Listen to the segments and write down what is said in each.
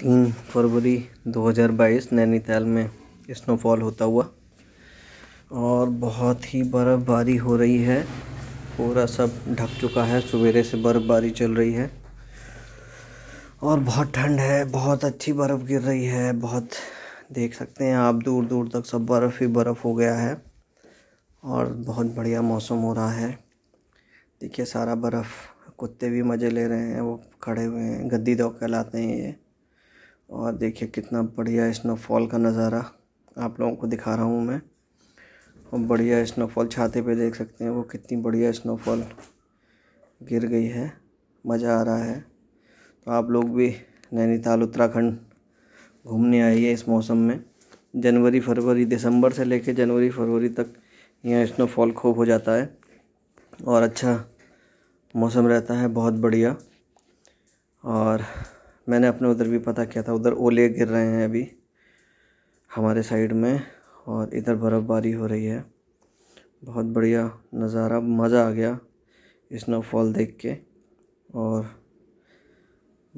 तीन फरवरी 2022 नैनीताल में स्नोफॉल होता हुआ और बहुत ही बर्फ़बारी हो रही है पूरा सब ढक चुका है सवेरे से बर्फ़बारी चल रही है और बहुत ठंड है बहुत अच्छी बर्फ़ गिर रही है बहुत देख सकते हैं आप दूर दूर तक सब बर्फ़ ही बर्फ़ हो गया है और बहुत बढ़िया मौसम हो रहा है देखिए सारा बर्फ़ कुत्ते भी मज़े ले रहे हैं वो खड़े हुए हैं गद्दी दौ कहलाते हैं ये और देखिए कितना बढ़िया स्नोफॉल का नज़ारा आप लोगों को दिखा रहा हूँ मैं और बढ़िया स्नोफॉल छाते पे देख सकते हैं वो कितनी बढ़िया स्नोफॉल गिर गई है मज़ा आ रहा है तो आप लोग भी नैनीताल उत्तराखंड घूमने आइए इस मौसम में जनवरी फरवरी दिसंबर से लेकर जनवरी फरवरी तक यहाँ स्नोफॉल खूब हो जाता है और अच्छा मौसम रहता है बहुत बढ़िया और मैंने अपने उधर भी पता किया था उधर ओले गिर रहे हैं अभी हमारे साइड में और इधर बर्फ़बारी हो रही है बहुत बढ़िया नज़ारा मज़ा आ गया स्नोफॉल देख के और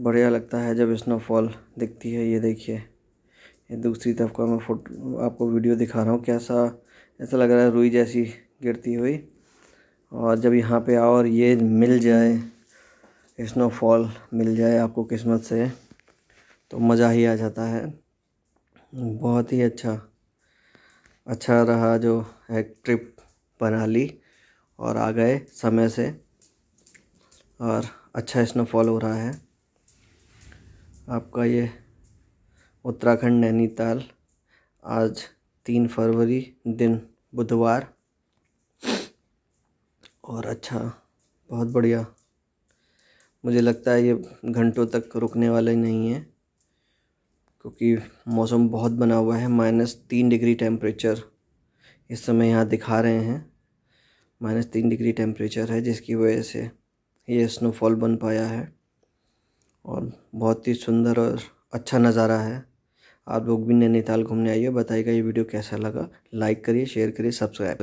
बढ़िया लगता है जब स्नोफॉल दिखती है ये देखिए ये दूसरी तरफ का मैं फोटो आपको वीडियो दिखा रहा हूँ कैसा ऐसा लग रहा है रुई जैसी गिरती हुई और जब यहाँ पे आओ और ये मिल जाए स्नोफॉल मिल जाए आपको किस्मत से तो मज़ा ही आ जाता है बहुत ही अच्छा अच्छा रहा जो है ट्रिप बना ली और आ गए समय से और अच्छा स्नोफॉल हो रहा है आपका ये उत्तराखंड नैनीताल आज तीन फरवरी दिन बुधवार और अच्छा बहुत बढ़िया मुझे लगता है ये घंटों तक रुकने वाले नहीं है क्योंकि मौसम बहुत बना हुआ है माइनस तीन डिग्री टेम्परेचर इस समय यहाँ दिखा रहे हैं माइनस तीन डिग्री टेम्परेचर है जिसकी वजह से ये स्नोफॉल बन पाया है और बहुत ही सुंदर और अच्छा नज़ारा है आप लोग भी नैनीताल घूमने आइए बताइएगा ये वीडियो कैसा लगा लाइक करिए शेयर करिए सब्सक्राइब करिए